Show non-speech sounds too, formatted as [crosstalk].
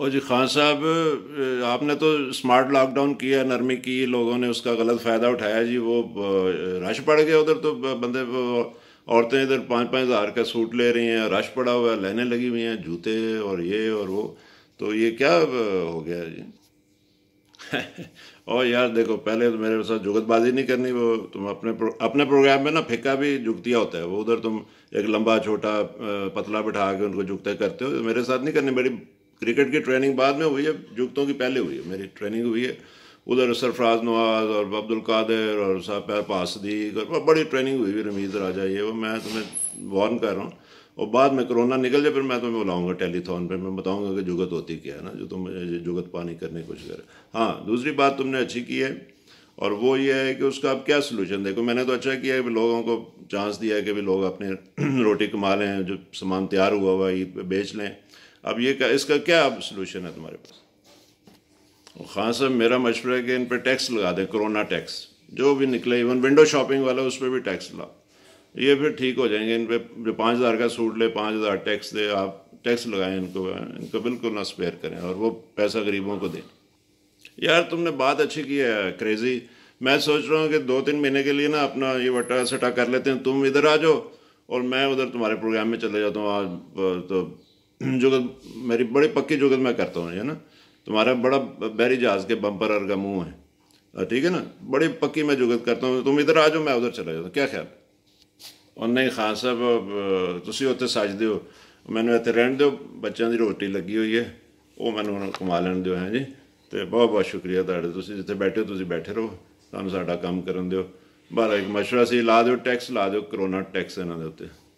और जी खान साहब आपने तो स्मार्ट लॉकडाउन किया नरमी की लोगों ने उसका गलत फ़ायदा उठाया जी वो रश पड़ गया उधर तो बंदे औरतें इधर पाँच पाँच हज़ार का सूट ले रही हैं रश पड़ा हुआ है लेने लगी हुई हैं जूते और ये और वो तो ये क्या हो गया जी [laughs] और यार देखो पहले तो मेरे साथ जुगतबाजी नहीं करनी वो तुम अपने प्रो, अपने प्रोग्राम में ना फिक्का भी जुगतिया होता है वो उधर तुम एक लंबा छोटा पतला बिठा के उनको जुगते करते हो मेरे साथ नहीं करनी मेरी क्रिकेट की ट्रेनिंग बाद में हुई है जुगतों की पहले हुई है मेरी ट्रेनिंग हुई है उधर सरफराज नवाज और अब्दुल कादिर और साहब पासदीक और बड़ी ट्रेनिंग हुई हुई रमीज़ राजा ये वो मैं तुम्हें वार्न कर रहा हूँ और बाद में कोरोना निकल जाए फिर मैं तुम्हें बुलाऊंगा टेलीथॉन पर मैं बताऊँगा कि जुगत होती क्या है ना जो तुम जुगत पानी करने की कोशिश हाँ दूसरी बात तुमने अच्छी की है और वो ये है कि उसका अब क्या सोल्यूशन देखो मैंने तो अच्छा किया है कि लोगों को चांस दिया है कि भी लोग अपने [clears throat] रोटी कमा लें जो सामान तैयार हुआ हुआ ईद बेच लें अब ये का, इसका क्या अब सोल्यूशन है तुम्हारे पास ख़ान साहब मेरा मशवरा है कि इन पर टैक्स लगा दें कोरोना टैक्स जो भी निकले इवन विंडो शॉपिंग वाला उस पर भी टैक्स लगाओ ये फिर ठीक हो जाएंगे इन पर जो पाँच हज़ार का सूट ले पाँच हज़ार टैक्स दे आप टैक्स लगाएं इनको इनको बिल्कुल ना स्पेयर करें और वो पैसा गरीबों को दें यार तुमने बात अच्छी की है क्रेज़ी मैं सोच रहा हूँ कि दो तीन महीने के लिए ना अपना ये वटा सटा कर लेते हैं तुम इधर आ जाओ और मैं उधर तुम्हारे प्रोग्राम में चले जाता हूँ आज तो जुगत ਮੇਰੀ ਬੜੇ ਪੱਕੇ जुगत ਮੈਂ ਕਰਤਾ ਹਾਂ है ਤੁਹਾਰਾ ਬੜਾ बड़ा ਜਹਾਜ਼ ਕੇ ਬੰਪਰ बम्पर और ਹੈ है ठीक है ना बड़े पक्की मैं जुगत करता हूँ तुम इधर आ जाओ मैं उधर चला जाता क्या ख्याल ਔਰ ਨਹੀਂ ਖਾਨ ਸਾਹਿਬ ਤੁਸੀਂ ਉੱਥੇ ਸਜਦੇ ਹੋ ਮੈਨੂੰ ਇੱਥੇ ਰਹਿਣ ਦਿਓ ਬੱਚਿਆਂ ਦੀ ਰੋਟੀ ਲੱਗੀ ਹੋਈ ਹੈ ਉਹ ਮੈਨੂੰ ਉਹਨਾਂ ਨੂੰ ਕਮਾ ਲੈਣ ਦਿਓ ਹੈ ਜੀ ਤੇ ਬਹੁਤ ਬਹੁਤ ਸ਼ੁਕਰੀਆ ਤੁਹਾਡੇ ਤੁਸੀਂ ਜਿੱਥੇ ਬੈਠੇ ਹੋ ਤੁਸੀਂ ਬੈਠੇ ਰਹੋ ਤੁਹਾਨੂੰ ਸਾਡਾ ਕੰਮ ਕਰਨ ਦਿਓ ਬਾਰੇ ਇੱਕ ਮਸ਼ਵਰਾ ਸੀ ਲਾ ਦਿਓ ਟੈਕਸ ਲਾ ਦਿਓ ਕਰੋਨਾ ਟੈਕਸ ਇਹਨਾਂ ਦੇ ਉੱਤੇ